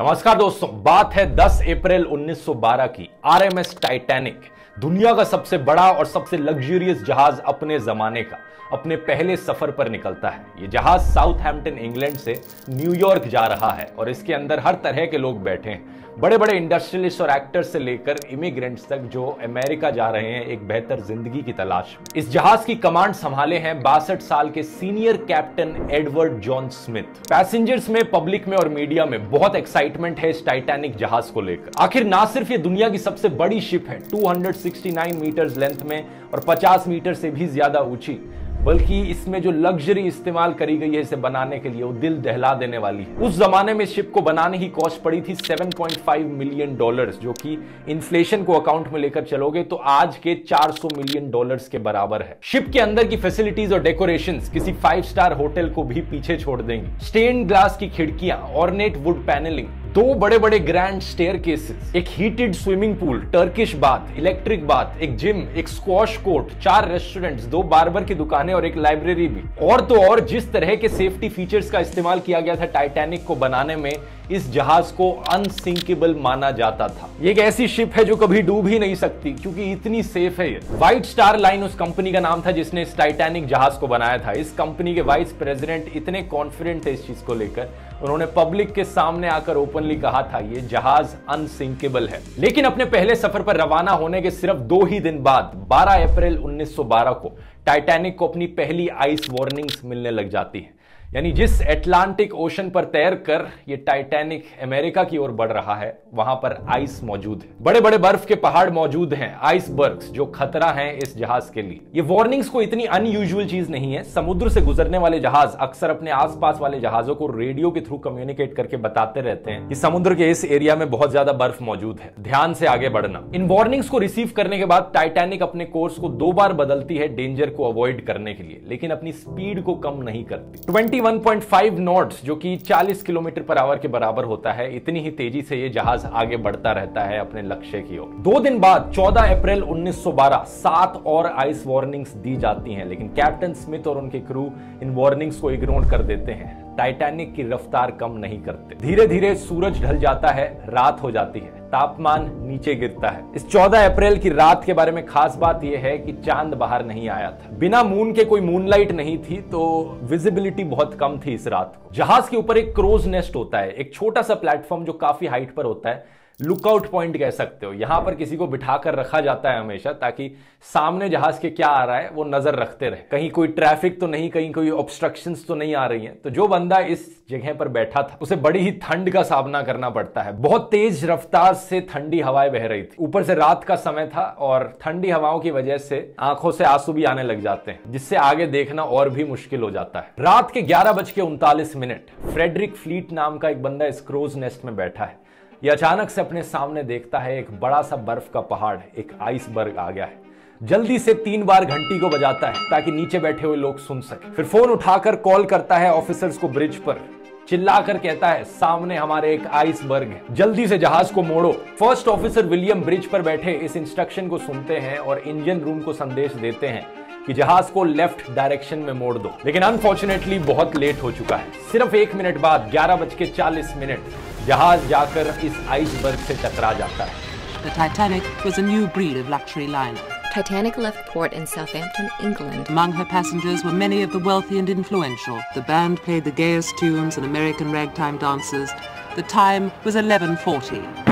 नमस्कार दोस्तों बात है 10 अप्रैल 1912 की आरएमएस टाइटैनिक दुनिया का सबसे बड़ा और सबसे लग्जूरियस जहाज अपने जमाने का अपने पहले सफर पर निकलता है ये जहाज साउथ हैम्पटन इंग्लैंड से न्यूयॉर्क जा रहा है और इसके अंदर हर तरह के लोग बैठे हैं बड़े बड़े इंडस्ट्रियलिस्ट और एक्टर्स से लेकर इमिग्रेंट्स तक जो अमेरिका जा रहे हैं एक बेहतर जिंदगी की तलाश में इस जहाज की कमांड संभाले हैं बासठ साल के senior captain Edward John Smith passengers में पब्लिक में और मीडिया में बहुत एक्साइटमेंट है इस टाइटैनिक जहाज को लेकर आखिर ना सिर्फ ये दुनिया की सबसे बड़ी शिप है टू हंड्रेड 69 मीटर्स लेंथ में और 50 मीटर से भी ज़्यादा ऊंची बल्कि इसमें जो लग्जरी इस्तेमाल करी गई है इसे बनाने के लिए वो दिल दहला देने वाली है उस जमाने में शिप को बनाने ही कॉस्ट पड़ी थी 7.5 मिलियन डॉलर्स जो कि इन्फ्लेशन को अकाउंट में लेकर चलोगे तो आज के 400 मिलियन डॉलर्स के बराबर है शिप के अंदर की फैसिलिटीज और डेकोरेशन किसी फाइव स्टार होटल को भी पीछे छोड़ देंगी स्टेन ग्लास की खिड़कियां ऑर्नेट वुड पैनलिंग दो बड़े बड़े ग्रैंड स्टेयर केसेस एक heated swimming pool Turkish bath electric bath एक जिम एक स्क्वाश कोर्ट चार रेस्टोरेंट्स दो बार्बर की दुकानें और एक लाइब्रेरी भी और तो और जिस तरह के सेफ्टी फीचर्स का इस्तेमाल किया गया था टाइटैनिक को बनाने में इस जहाज को अनसिंकेबल माना जाता था ये एक ऐसी शिप है जो कभी डूब ही नहीं सकती क्योंकि इतनी सेफ है ये व्हाइट स्टार लाइन उस कंपनी का नाम था जिसने इस टाइटैनिक जहाज को बनाया था इस कंपनी के वाइस प्रेसिडेंट इतने कॉन्फिडेंट थे इस चीज को लेकर उन्होंने पब्लिक के सामने आकर ओपनली कहा था ये जहाज अनसिंकेबल है लेकिन अपने पहले सफर पर रवाना होने के सिर्फ दो ही दिन बाद 12 अप्रैल 1912 को टाइटैनिक को अपनी पहली आइस वार्निंग्स मिलने लग जाती है यानी जिस एटलांटिक ओशन पर तैर कर ये टाइटैनिक अमेरिका की ओर बढ़ रहा है वहां पर आइस मौजूद है बड़े बड़े बर्फ के पहाड़ मौजूद हैं आइसबर्ग्स जो खतरा हैं इस जहाज के लिए ये वार्निंग्स को इतनी अनयूजुअल चीज नहीं है समुद्र से गुजरने वाले जहाज अक्सर अपने आसपास वाले जहाजों को रेडियो के थ्रू कम्युनिकेट करके बताते रहते हैं कि समुद्र के इस एरिया में बहुत ज्यादा बर्फ मौजूद है ध्यान से आगे बढ़ना इन वार्निंग्स को रिसीव करने के बाद टाइटैनिक अपने कोर्स को दो बार बदलती है डेंजर को अवॉइड करने के लिए लेकिन अपनी स्पीड को कम नहीं करती ट्वेंटी 41.5 नॉट्स जो कि 40 किलोमीटर पर आवर के बराबर होता है इतनी ही तेजी से ये जहाज आगे बढ़ता रहता है अपने लक्ष्य की ओर दो दिन बाद 14 अप्रैल 1912 सात और आइस वार्निंग्स दी जाती हैं लेकिन कैप्टन स्मिथ और उनके क्रू इन वार्निंग्स को इग्नोर कर देते हैं टाइटैनिक की रफ्तार कम नहीं करते धीरे धीरे सूरज ढल जाता है रात हो जाती है तापमान नीचे गिरता है इस 14 अप्रैल की रात के बारे में खास बात यह है कि चांद बाहर नहीं आया था बिना मून के कोई मूनलाइट नहीं थी तो विजिबिलिटी बहुत कम थी इस रात को जहाज के ऊपर एक क्रोज नेस्ट होता है एक छोटा सा प्लेटफॉर्म जो काफी हाइट पर होता है लुकआउट पॉइंट कह सकते हो यहां पर किसी को बिठा कर रखा जाता है हमेशा ताकि सामने जहाज के क्या आ रहा है वो नजर रखते रहे कहीं कोई ट्रैफिक तो नहीं कहीं कोई ऑब्स्ट्रक्शन तो नहीं आ रही है तो जो बंदा इस जगह पर बैठा था उसे बड़ी ही ठंड का सामना करना पड़ता है बहुत तेज रफ्तार से ठंडी हवाएं बह रही थी ऊपर से रात का समय था और ठंडी हवाओं की वजह से आंखों से आंसू भी आने लग जाते हैं जिससे आगे देखना और भी मुश्किल हो जाता है रात के ग्यारह बज के उनतालीस मिनट फ्रेडरिक फ्लीट नाम का एक बंदा इस क्रोज नेस्ट में बैठा है ये अचानक से अपने सामने देखता है एक बड़ा सा बर्फ का पहाड़ एक आइसबर्ग आ गया है जल्दी से तीन बार घंटी को बजाता है ताकि नीचे बैठे हुए लोग सुन सके फिर फोन उठाकर कॉल करता है ऑफिसर्स को ब्रिज पर चिल्लाकर कहता है सामने हमारे एक आइसबर्ग है जल्दी से जहाज को मोड़ो फर्स्ट ऑफिसर विलियम ब्रिज पर बैठे इस इंस्ट्रक्शन को सुनते हैं और इंजन रूम को संदेश देते हैं कि जहाज को लेफ्ट डायरेक्शन में मोड़ दो लेकिन अनफॉर्चुनेटली बहुत लेट हो चुका है सिर्फ एक मिनट बाद ग्यारह बज के चालीस मिनट जहाज जाकर इस आइसबर्ग से टकरा जाता है The Titanic was a new breed of luxury liner. Titanic left port in Southampton, England. Among her passengers were many of the wealthy and influential. The band played the gayest tunes and American ragtime dances. The time was 1140.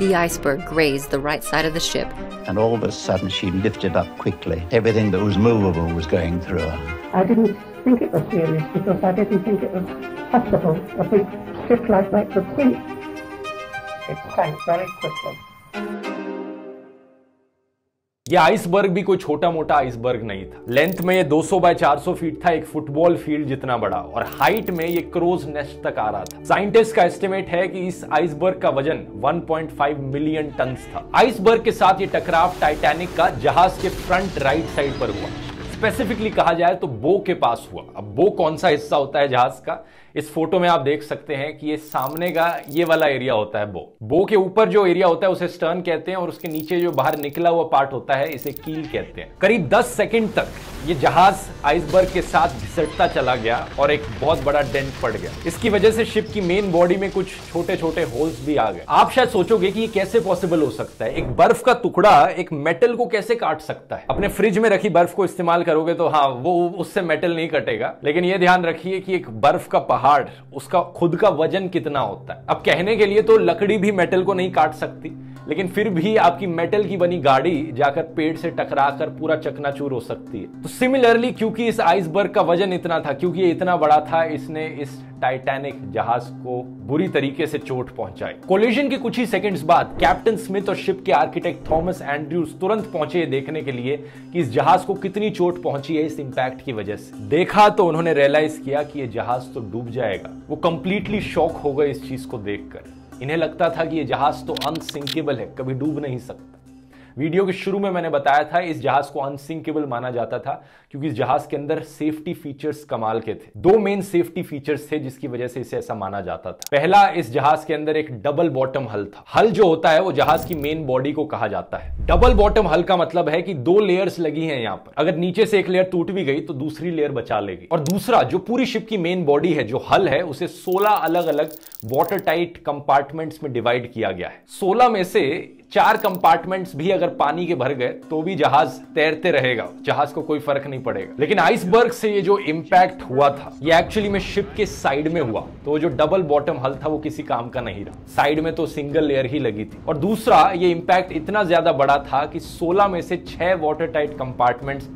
The iceberg grazed the right side of the ship. And all of a sudden, she lifted up quickly. Everything that was movable was going through her. I didn't think it was serious because I didn't think it was possible. A big ship like that could sink. It sank very quickly. ये iceberg भी कोई छोटा मोटा iceberg नहीं था length में ये 200 bye चार फीट था एक फुटबॉल फील्ड जितना बड़ा और हाइट में ये क्रोज नेस्ट तक आ रहा था साइंटिस्ट का एस्टिमेट है कि इस आइसबर्ग का वजन 1.5 मिलियन टन था आइसबर्ग के साथ ये टकराव टाइटैनिक का जहाज के फ्रंट राइट साइड पर हुआ स्पेसिफिकली कहा जाए तो बो के पास हुआ अब बो कौन सा हिस्सा होता है जहाज का इस फोटो में आप देख सकते हैं कि ये सामने का ये वाला एरिया होता है बो बो के ऊपर जो एरिया होता है उसे स्टर्न कहते हैं और उसके नीचे जो बाहर निकला हुआ पार्ट होता है इसे कील कहते हैं करीब 10 सेकंड तक ये जहाज आइसबर्ग के साथ घिसटता चला गया और एक बहुत बड़ा डेंट पड़ गया इसकी वजह से शिप की मेन बॉडी में कुछ छोटे छोटे होल्स भी आ गए आप शायद सोचोगे कि ये कैसे पॉसिबल हो सकता है एक बर्फ का टुकड़ा एक मेटल को कैसे काट सकता है अपने फ्रिज में रखी बर्फ को इस्तेमाल करोगे तो हाँ वो उससे मेटल नहीं कटेगा लेकिन ये ध्यान रखिए कि एक बर्फ का पहाड़ उसका खुद का वजन कितना होता है अब कहने के लिए तो लकड़ी भी मेटल को नहीं काट सकती लेकिन फिर भी आपकी मेटल की बनी गाड़ी जाकर पेड़ से टकरा कर पूरा चकनाचूर हो सकती है तो सिमिलरली क्योंकि इस आइसबर्ग का वजन इतना था क्योंकि ये इतना बड़ा था इसने इस टाइटैनिक जहाज को बुरी तरीके से चोट पहुंचाई कोलिजन के कुछ ही सेकंड्स बाद कैप्टन स्मिथ और शिप के आर्किटेक्ट थॉमस एंड्रूज तुरंत पहुंचे देखने के लिए कि इस जहाज को कितनी चोट पहुंची है इस इम्पैक्ट की वजह से देखा तो उन्होंने रियलाइज किया कि ये जहाज तो डूब जाएगा वो कंप्लीटली शॉक हो गए इस चीज को देखकर इन्हें लगता था कि ये जहाज तो अनसिंकेबल है कभी डूब नहीं सकता वीडियो के शुरू में मैंने बताया था इस जहाज को अनसिंकेबल माना जाता था क्योंकि इस जहाज के अंदर सेफ्टी फीचर्स कमाल के थे दो मेन सेफ्टी फीचर्स थे जिसकी वजह से इसे ऐसा माना जाता था पहला इस जहाज के अंदर एक डबल बॉटम हल था हल जो होता है वो जहाज की मेन बॉडी को कहा जाता है डबल बॉटम हल का मतलब है कि दो लेयर्स लगी हैं यहाँ पर अगर नीचे से एक लेयर टूट भी गई तो दूसरी लेयर बचा लेगी और दूसरा जो पूरी शिप की मेन बॉडी है जो हल है उसे 16 अलग अलग वॉटर टाइट कंपार्टमेंट्स में डिवाइड किया गया है 16 में से चार कंपार्टमेंट्स भी अगर पानी के भर गए तो भी जहाज तैरते रहेगा जहाज को कोई फर्क नहीं पड़ेगा लेकिन आइसबर्ग से ये जो इम्पैक्ट हुआ था ये एक्चुअली में शिप के साइड में हुआ तो जो डबल बॉटम हल था वो किसी काम का नहीं रहा साइड में तो सिंगल लेयर ही लगी थी और दूसरा ये इम्पैक्ट इतना ज्यादा बड़ा था कि सोलह में से छह water tight compartments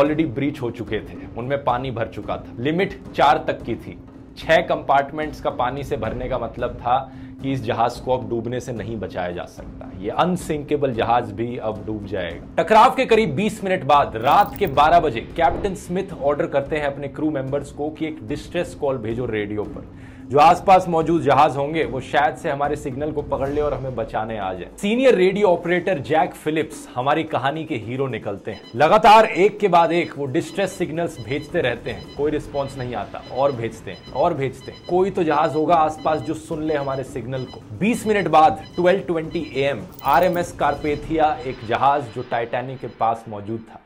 already breach हो चुके थे उनमें पानी भर चुका था लिमिट चार तक की थी छह कंपार्टमेंट्स का पानी से भरने का मतलब था कि इस जहाज को अब डूबने से नहीं बचाया जा सकता ये अनसिंकेबल जहाज भी अब डूब जाएगा टकराव के करीब 20 मिनट बाद रात के 12 बजे कैप्टन स्मिथ ऑर्डर करते हैं अपने क्रू मेंबर्स को कि एक डिस्ट्रेस कॉल भेजो रेडियो पर जो आसपास मौजूद जहाज होंगे वो शायद से हमारे सिग्नल को पकड़ ले और हमें बचाने आ जाए senior radio operator Jack Phillips हमारी कहानी के हीरो निकलते हैं लगातार एक के बाद एक वो डिस्ट्रेस सिग्नल्स भेजते रहते हैं कोई रिस्पॉन्स नहीं आता और भेजते हैं और भेजते हैं कोई तो जहाज होगा आसपास जो सुन ले हमारे सिग्नल को बीस मिनट बाद twelve A M R M S Carpathia एक जहाज जो टाइटेनिक के पास मौजूद था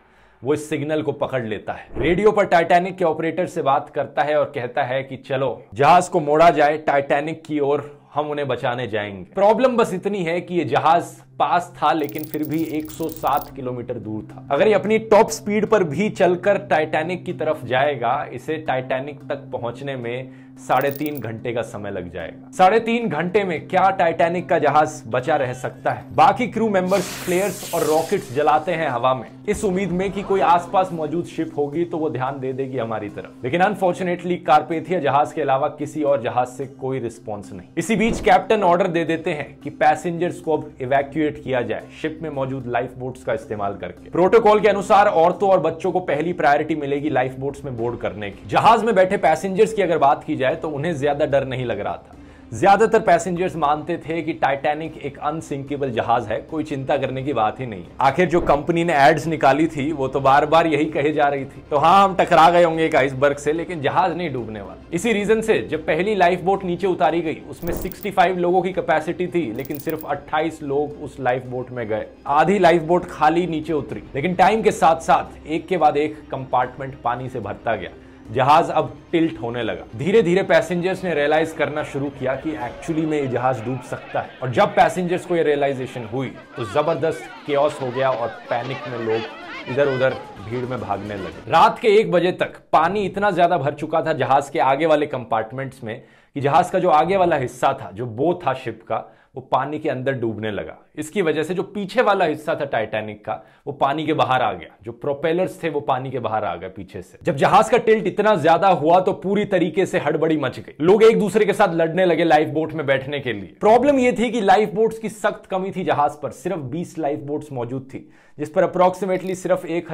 वो इस सिग्नल को पकड़ लेता है रेडियो पर टाइटैनिक के ऑपरेटर से बात करता है और कहता है कि चलो जहाज को मोड़ा जाए टाइटैनिक की ओर हम उन्हें बचाने जाएंगे प्रॉब्लम बस इतनी है कि ये जहाज पास था लेकिन फिर भी 107 किलोमीटर दूर था अगर ये अपनी टॉप स्पीड पर भी चलकर टाइटैनिक की तरफ जाएगा इसे टाइटैनिक तक पहुंचने में साढ़े तीन घंटे का समय लग जाएगा साढ़े तीन घंटे में क्या टाइटैनिक का जहाज बचा रह सकता है बाकी क्रू मेंबर्स फ्लेयर्स और रॉकेट्स जलाते हैं हवा में इस उम्मीद में कि कोई आसपास मौजूद शिप होगी तो वो ध्यान दे देगी हमारी तरफ लेकिन अनफॉर्चुनेटली कार्पेथिया जहाज के अलावा किसी और जहाज से कोई रिस्पॉन्स नहीं इसी बीच कैप्टन ऑर्डर दे देते हैं कि पैसेंजर्स को अब इवैक्यूएट क्रिएट किया जाए शिप में मौजूद लाइफ बोट्स का इस्तेमाल करके प्रोटोकॉल के अनुसार औरतों और बच्चों को पहली प्रायोरिटी मिलेगी लाइफ बोट्स में बोर्ड करने की जहाज में बैठे पैसेंजर्स की अगर बात की जाए तो उन्हें ज्यादा डर नहीं लग रहा था ज्यादातर पैसेंजर्स मानते थे कि टाइटैनिक एक अनसिंकेबल जहाज है कोई चिंता करने की बात ही नहीं आखिर जो कंपनी ने एड्स निकाली थी वो तो बार बार यही कहे जा रही थी तो हाँ हम टकरा गए होंगे एक आइसबर्ग से लेकिन जहाज नहीं डूबने वाला इसी रीजन से जब पहली लाइफ बोट नीचे उतारी गई उसमें 65 लोगों की कैपेसिटी थी लेकिन सिर्फ 28 लोग उस लाइफ बोट में गए आधी लाइफ बोट खाली नीचे उतरी लेकिन टाइम के साथ साथ एक के बाद एक कंपार्टमेंट पानी से भरता गया जहाज अब टिल्ट होने लगा धीरे धीरे पैसेंजर्स ने रियलाइज करना शुरू किया कि एक्चुअली में ये जहाज डूब सकता है और जब पैसेंजर्स को ये रियलाइजेशन हुई तो जबरदस्त के हो गया और पैनिक में लोग इधर उधर भीड़ में भागने लगे रात के एक बजे तक पानी इतना ज्यादा भर चुका था जहाज के आगे वाले कंपार्टमेंट्स में कि जहाज का जो आगे वाला हिस्सा था जो बो था शिप का वो पानी के अंदर डूबने लगा इसकी वजह से जो पीछे वाला हिस्सा था टाइटैनिक का वो पानी के बाहर आ गया जो प्रोपेलर्स थे वो पानी के बाहर आ गए पीछे से जब जहाज का टिल्ट इतना ज्यादा हुआ तो पूरी तरीके से हड़बड़ी मच गई लोग एक दूसरे के साथ लड़ने लगे लाइफ बोट में बैठने के लिए प्रॉब्लम यह थी कि लाइफ बोट की सख्त कमी थी जहाज पर सिर्फ बीस लाइफ बोट्स मौजूद थी जिस पर अप्रोक्सीमेटली सिर्फ एक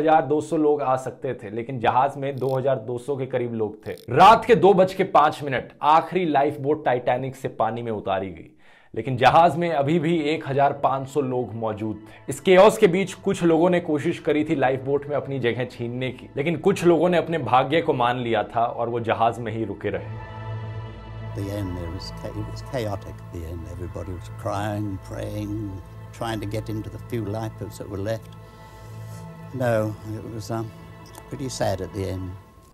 लोग आ सकते थे लेकिन जहाज में दो के करीब लोग थे रात के दो बज के पांच मिनट आखिरी लाइफ बोट टाइटैनिक से पानी में उतारी गई लेकिन जहाज में अभी भी 1500 लोग मौजूद थे इस केस के बीच कुछ लोगों ने कोशिश करी थी लाइफ बोट में अपनी जगह छीनने की लेकिन कुछ लोगों ने अपने भाग्य को मान लिया था और वो जहाज में ही रुके रहे The end there was, it was chaotic. The end, everybody was crying, praying, trying to get into the few lifeboats that were left. No, it was um, pretty sad at the end.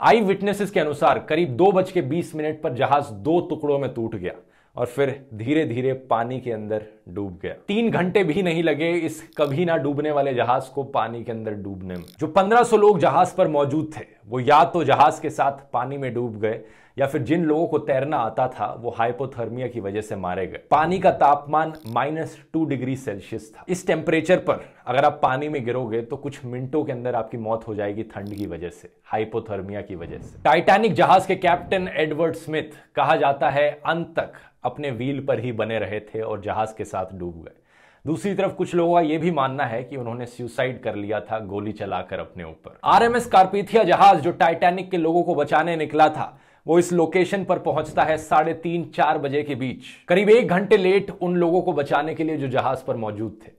Eyewitnesses के अनुसार करीब दो बज के बीस minute पर जहाज दो टुकड़ों में टूट गया और फिर धीरे धीरे पानी के अंदर डूब गया तीन घंटे भी नहीं लगे इस कभी ना डूबने वाले जहाज को पानी के अंदर डूबने में जो 1500 लोग जहाज पर मौजूद थे वो या तो जहाज के साथ पानी में डूब गए या फिर जिन लोगों को तैरना आता था वो हाइपोथर्मिया की वजह से मारे गए पानी का तापमान माइनस टू डिग्री सेल्सियस था इस टेम्परेचर पर अगर आप पानी में गिरोगे तो कुछ मिनटों के अंदर आपकी मौत हो जाएगी ठंड की वजह से हाइपोथर्मिया की वजह से टाइटैनिक जहाज के कैप्टन एडवर्ड स्मिथ कहा जाता है अंत तक अपने व्हील पर ही बने रहे थे और जहाज के साथ डूब गए दूसरी तरफ कुछ लोगों का यह भी मानना है कि उन्होंने सुसाइड कर लिया था गोली चलाकर अपने ऊपर आरएमएस कार्पेथिया जहाज जो टाइटैनिक के लोगों को बचाने निकला था वो इस लोकेशन पर पहुंचता है साढ़े तीन चार बजे के बीच करीब एक घंटे लेट उन लोगों को बचाने के लिए जो जहाज पर मौजूद थे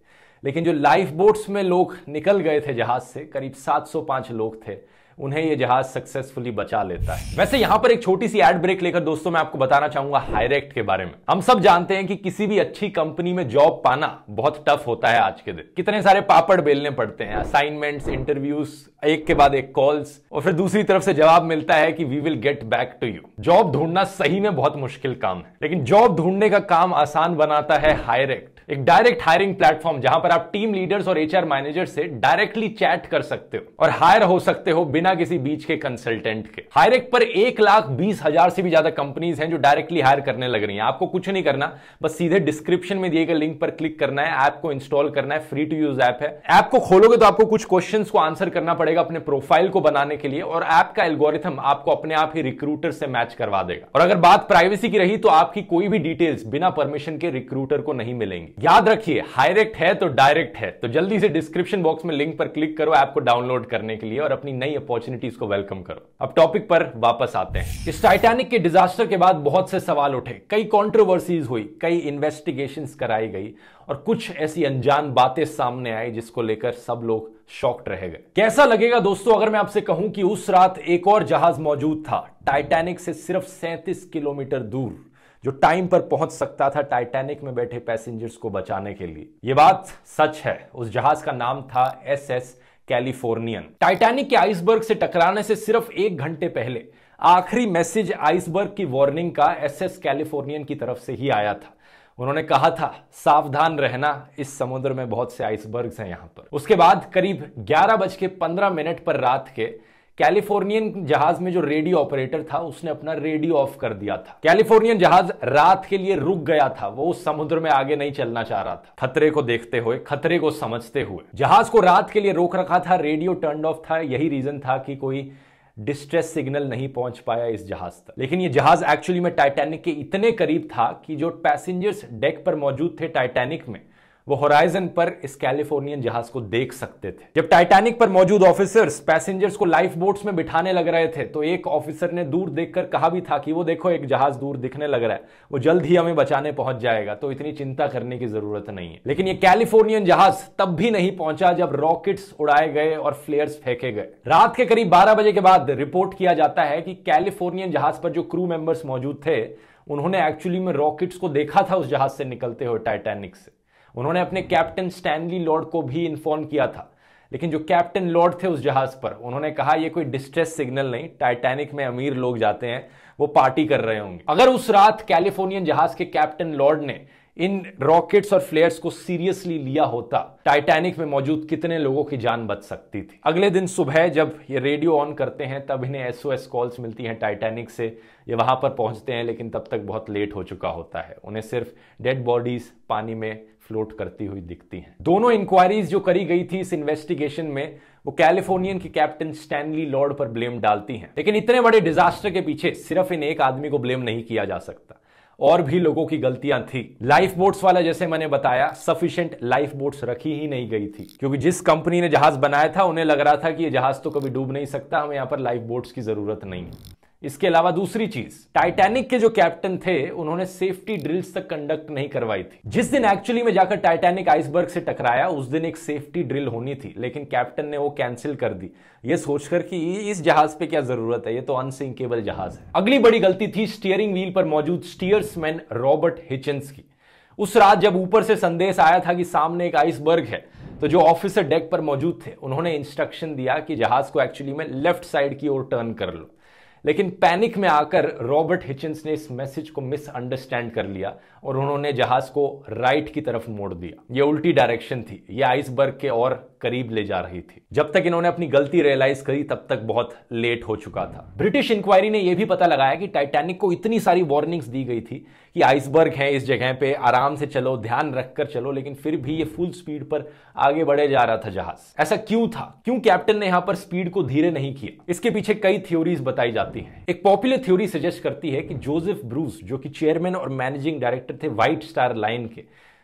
लेकिन जो लाइफ बोट्स में लोग निकल गए थे जहाज से करीब 705 लोग थे उन्हें यह जहाज सक्सेसफुली बचा लेता है वैसे यहां पर एक छोटी सी एड ब्रेक लेकर दोस्तों मैं आपको बताना चाहूंगा हाईरेक्ट के बारे में हम सब जानते हैं कि किसी भी अच्छी कंपनी में जॉब पाना बहुत टफ होता है आज के दिन कितने सारे पापड़ बेलने पड़ते हैं असाइनमेंट्स इंटरव्यूज एक के बाद एक कॉल्स और फिर दूसरी तरफ से जवाब मिलता है कि we will get back to you job ढूंढना सही में बहुत मुश्किल काम है लेकिन जॉब ढूंढने का काम आसान बनाता है हायरेक्ट एक डायरेक्ट हायरिंग प्लेटफॉर्म जहां पर आप टीम लीडर्स और एचआर मैनेजर से डायरेक्टली चैट कर सकते हो और हायर हो सकते हो बिना बिना किसी बीच के कंसल्टेंट के हायरेक पर एक लाख बीस हजार से भी ज्यादा कंपनीज हैं जो डायरेक्टली हायर करने लग रही हैं आपको कुछ नहीं करना बस सीधे डिस्क्रिप्शन में दिए गए लिंक पर क्लिक करना है ऐप को इंस्टॉल करना है फ्री टू यूज ऐप है ऐप को खोलोगे तो आपको कुछ क्वेश्चन को आंसर करना पड़ेगा अपने प्रोफाइल को बनाने के लिए और ऐप का एल्गोरिथम आपको अपने आप ही रिक्रूटर से मैच करवा देगा और अगर बात प्राइवेसी की रही तो आपकी कोई भी डिटेल्स बिना परमिशन के रिक्रूटर को नहीं मिलेंगी याद रखिए हायरेक्ट है तो डायरेक्ट है तो जल्दी से डिस्क्रिप्शन बॉक्स में लिंक पर क्लिक करो ऐप को डाउनलोड करने के लिए और अपनी नई अपॉर्चुनिटी अपॉर्चुनिटीज को वेलकम करो अब टॉपिक पर वापस आते हैं इस टाइटैनिक के डिजास्टर के बाद बहुत से सवाल उठे कई कॉन्ट्रोवर्सीज हुई कई इन्वेस्टिगेशन कराई गई और कुछ ऐसी अनजान बातें सामने आई जिसको लेकर सब लोग शॉक्ड रह गए कैसा लगेगा दोस्तों अगर मैं आपसे कहूं कि उस रात एक और जहाज मौजूद था टाइटैनिक से सिर्फ 37 किलोमीटर दूर जो टाइम पर पहुंच सकता था टाइटैनिक में बैठे पैसेंजर्स को बचाने के लिए यह बात सच है उस जहाज का नाम था एस एस कैलिफोर्नियन टाइटैनिक के आइसबर्ग से टकराने से सिर्फ एक घंटे पहले आखिरी मैसेज आइसबर्ग की वार्निंग का एसएस कैलिफोर्नियन की तरफ से ही आया था उन्होंने कहा था सावधान रहना इस समुद्र में बहुत से आइसबर्ग्स हैं यहां पर उसके बाद करीब ग्यारह बज के पंद्रह मिनट पर रात के कैलिफोर्नियन जहाज में जो रेडियो ऑपरेटर था उसने अपना रेडियो ऑफ कर दिया था कैलिफोर्नियन जहाज रात के लिए रुक गया था वो समुद्र में आगे नहीं चलना चाह रहा था खतरे को देखते हुए खतरे को समझते हुए जहाज को रात के लिए रोक रखा था रेडियो टर्न ऑफ था यही रीजन था कि कोई डिस्ट्रेस सिग्नल नहीं पहुंच पाया इस जहाज तक लेकिन ये जहाज एक्चुअली में टाइटैनिक के इतने करीब था कि जो पैसेंजर्स डेक पर मौजूद थे टाइटैनिक में वो होराइजन पर इस कैलिफोर्नियन जहाज को देख सकते थे जब टाइटैनिक पर मौजूद ऑफिसर्स पैसेंजर्स को लाइफ बोट्स में बिठाने लग रहे थे तो एक ऑफिसर ने दूर देखकर कहा भी था कि वो देखो एक जहाज दूर दिखने लग रहा है वो जल्द ही हमें बचाने पहुंच जाएगा तो इतनी चिंता करने की जरूरत नहीं है लेकिन ये कैलिफोर्नियन जहाज तब भी नहीं पहुंचा जब रॉकेट्स उड़ाए गए और फ्लेयर्स फेंके गए रात के करीब बारह बजे के बाद रिपोर्ट किया जाता है कि कैलिफोर्नियन जहाज पर जो क्रू मेंबर्स मौजूद थे उन्होंने एक्चुअली में रॉकेट्स को देखा था उस जहाज से निकलते हुए टाइटैनिक से उन्होंने अपने कैप्टन स्टैनली लॉर्ड को भी इन्फॉर्म किया था लेकिन जो कैप्टन लॉर्ड थे उस जहाज पर उन्होंने कहा यह कोई डिस्ट्रेस सिग्नल नहीं टाइटैनिक में अमीर लोग जाते हैं वो पार्टी कर रहे होंगे अगर उस रात कैलिफोर्नियन जहाज के कैप्टन लॉर्ड ने इन रॉकेट्स और फ्लेयर्स को सीरियसली लिया होता टाइटैनिक में मौजूद कितने लोगों की जान बच सकती थी अगले दिन सुबह जब ये रेडियो ऑन करते हैं तब इन्हें एसओएस कॉल्स मिलती हैं टाइटैनिक से ये वहां पर पहुंचते हैं लेकिन तब तक बहुत लेट हो चुका होता है उन्हें सिर्फ डेड बॉडीज पानी में फ्लोट करती हुई दिखती हैं दोनों इंक्वायरीज जो करी गई थी इस इन्वेस्टिगेशन में वो कैलिफोर्नियन की कैप्टन स्टैनली लॉर्ड पर ब्लेम डालती हैं लेकिन इतने बड़े डिजास्टर के पीछे सिर्फ इन एक आदमी को ब्लेम नहीं किया जा सकता और भी लोगों की गलतियां थी लाइफ बोट्स वाला जैसे मैंने बताया सफिशियंट लाइफ बोट्स रखी ही नहीं गई थी क्योंकि जिस कंपनी ने जहाज बनाया था उन्हें लग रहा था कि ये जहाज तो कभी डूब नहीं सकता हमें यहाँ पर लाइफ बोट्स की जरूरत नहीं है इसके अलावा दूसरी चीज टाइटैनिक के जो कैप्टन थे उन्होंने सेफ्टी ड्रिल्स तक कंडक्ट नहीं करवाई थी जिस दिन एक्चुअली में जाकर टाइटैनिक आइसबर्ग से टकराया उस दिन एक सेफ्टी ड्रिल होनी थी लेकिन कैप्टन ने वो कैंसिल कर दी ये सोचकर कि इस जहाज पे क्या जरूरत है ये तो अनसिंकेबल जहाज है अगली बड़ी गलती थी स्टीयरिंग व्हील पर मौजूद स्टीयर्समैन रॉबर्ट हिचन्स की उस रात जब ऊपर से संदेश आया था कि सामने एक आइसबर्ग है तो जो ऑफिसर डेक पर मौजूद थे उन्होंने इंस्ट्रक्शन दिया कि जहाज को एक्चुअली में लेफ्ट साइड की ओर टर्न कर लो लेकिन पैनिक में आकर रॉबर्ट हिचिंस ने इस मैसेज को मिसअंडरस्टैंड कर लिया और उन्होंने जहाज को राइट की तरफ मोड़ दिया ये उल्टी डायरेक्शन थी ये आइसबर्ग के और करीब ले जा रही थी जब तक इन्होंने अपनी गलती रियलाइज करी तब तक बहुत लेट हो चुका था ब्रिटिश इंक्वायरी ने यह भी पता लगाया कि टाइटैनिक को इतनी सारी वार्निंग्स दी गई थी कि आइसबर्ग है इस जगह पे आराम से चलो ध्यान रखकर चलो लेकिन फिर भी ये फुल स्पीड पर आगे बढ़े जा रहा था जहाज ऐसा क्यों था क्यों कैप्टन ने यहां पर स्पीड को धीरे नहीं किया इसके पीछे कई थ्योरीज बताई जाती हैं एक पॉपुलर थ्योरी सजेस्ट करती है कि जोसेफ ब्रूस जो कि चेयरमैन और मैनेजिंग डायरेक्टर डायरेक्टर थे वाइट स्टार लाइन के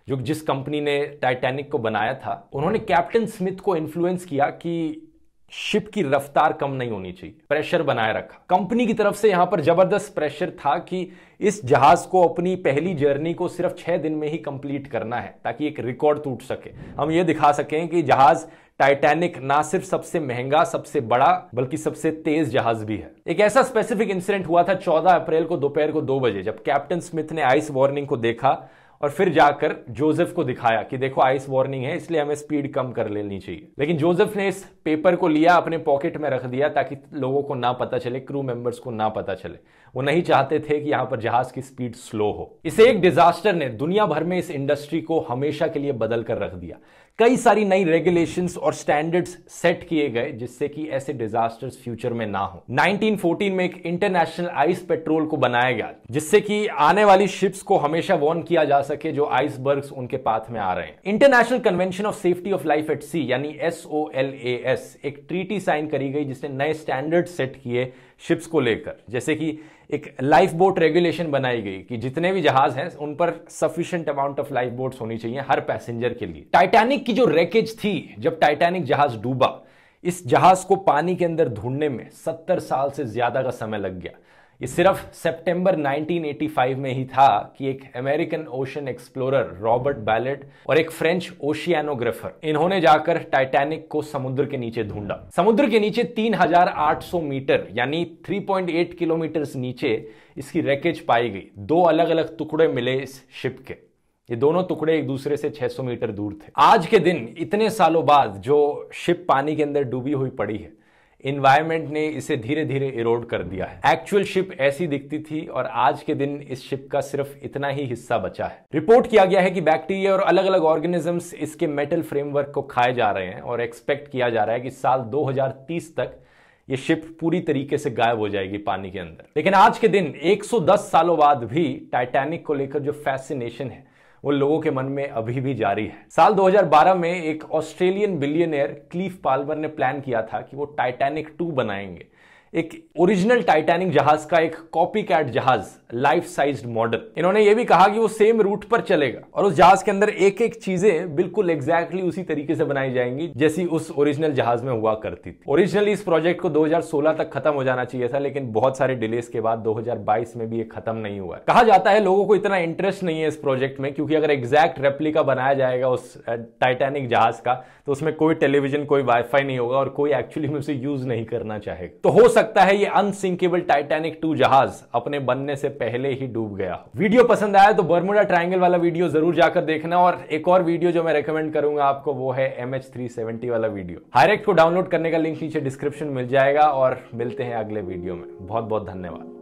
जो जिस कंपनी ने टाइटैनिक को बनाया था उन्होंने कैप्टन स्मिथ को इन्फ्लुएंस किया कि शिप की रफ्तार कम नहीं होनी चाहिए प्रेशर बनाए रखा कंपनी की तरफ से यहां पर जबरदस्त प्रेशर था कि इस जहाज को अपनी पहली जर्नी को सिर्फ छह दिन में ही कंप्लीट करना है ताकि एक रिकॉर्ड टूट सके हम ये दिखा सकें कि जहाज टाइटैनिक ना सिर्फ सबसे महंगा सबसे बड़ा बल्कि सबसे तेज जहाज भी है एक ऐसा स्पेसिफिक इंसिडेंट हुआ था 14 अप्रैल को दोपहर को दो बजे जब कैप्टन स्मिथ ने आइस वार्निंग को देखा और फिर जाकर जोसेफ को दिखाया कि देखो आइस वार्निंग है इसलिए हमें स्पीड कम कर लेनी चाहिए लेकिन जोसेफ ने इस पेपर को लिया अपने पॉकेट में रख दिया ताकि लोगों को ना पता चले क्रू मेंबर्स को ना पता चले वो नहीं चाहते थे कि यहां पर जहाज की स्पीड स्लो हो इसे एक डिजास्टर ने दुनिया भर में इस इंडस्ट्री को हमेशा के लिए बदल कर रख दिया कई सारी नई रेगुलेशंस और स्टैंडर्ड्स सेट किए गए जिससे कि ऐसे डिजास्टर्स फ्यूचर में ना हो 1914 में एक इंटरनेशनल आइस पेट्रोल को बनाया गया जिससे कि आने वाली शिप्स को हमेशा वॉर्न किया जा सके जो आइसबर्ग्स उनके पाथ में आ रहे हैं International Convention of Safety of Life at Sea यानी S O L A S एक ट्रीटी साइन करी गई जिसने नए स्टैंडर्ड सेट किए शिप्स को लेकर जैसे कि एक लाइफ बोट रेगुलेशन बनाई गई कि जितने भी जहाज हैं उन पर sufficient amount of life boats होनी चाहिए हर पैसेंजर के लिए टाइटैनिक की जो रैकेज थी जब टाइटैनिक जहाज डूबा इस जहाज को पानी के अंदर ढूंढने में सत्तर साल से ज्यादा का समय लग गया ये सिर्फ सितंबर 1985 में ही था कि एक American ocean explorer Robert Ballard और एक फ्रेंच ओशियानोग्राफर इन्होंने जाकर टाइटैनिक को समुद्र के नीचे ढूंढा समुद्र के नीचे 3,800 मीटर यानी 3.8 किलोमीटर नीचे इसकी रैकेज पाई गई दो अलग अलग टुकड़े मिले इस शिप के ये दोनों टुकड़े एक दूसरे से 600 मीटर दूर थे आज के दिन इतने सालों बाद जो शिप पानी के अंदर डूबी हुई पड़ी है इन्वायरमेंट ने इसे धीरे धीरे इरोड कर दिया है एक्चुअल शिप ऐसी दिखती थी और आज के दिन इस शिप का सिर्फ इतना ही हिस्सा बचा है रिपोर्ट किया गया है कि बैक्टीरिया और अलग अलग ऑर्गेनिजम्स इसके मेटल फ्रेमवर्क को खाए जा रहे हैं और एक्सपेक्ट किया जा रहा है कि साल 2030 तक ये शिप पूरी तरीके से गायब हो जाएगी पानी के अंदर लेकिन आज के दिन 110 सालों बाद भी टाइटैनिक को लेकर जो फैसिनेशन है वो लोगों के मन में अभी भी जारी है साल 2012 में एक ऑस्ट्रेलियन बिलियनियर क्लीफ पाल्बर ने प्लान किया था कि वो टाइटैनिक टू बनाएंगे एक ओरिजिनल टाइटैनिक जहाज का एक कॉपी कैट जहाज लाइफ साइज मॉडल इन्होंने ये भी कहा कि वो सेम रूट पर चलेगा और उस जहाज के अंदर एक एक चीजें बिल्कुल एग्जैक्टली exactly उसी तरीके से बनाई जाएंगी जैसी उस ओरिजिनल जहाज में हुआ करती थी ओरिजिनली इस प्रोजेक्ट को 2016 तक खत्म हो जाना चाहिए था लेकिन बहुत सारे डिलेस के बाद 2022 में भी ये खत्म नहीं हुआ कहा जाता है लोगों को इतना इंटरेस्ट नहीं है इस प्रोजेक्ट में क्योंकि अगर एग्जैक्ट रेप्लिका बनाया जाएगा उस टाइटैनिक जहाज का तो उसमें कोई टेलीविजन कोई वाईफाई नहीं होगा और कोई एक्चुअली में उसे यूज नहीं करना चाहेगा तो हो सकता सकता है ये अनसिंकेबल टाइटैनिक टू जहाज अपने बनने से पहले ही डूब गया वीडियो पसंद आया तो बर्मुडा ट्राइंगल वाला वीडियो जरूर जाकर देखना और एक और वीडियो जो मैं रेकमेंड करूंगा आपको वो है एम एच वाला वीडियो हायरेक्ट को डाउनलोड करने का लिंक नीचे डिस्क्रिप्शन मिल जाएगा और मिलते हैं अगले वीडियो में बहुत बहुत धन्यवाद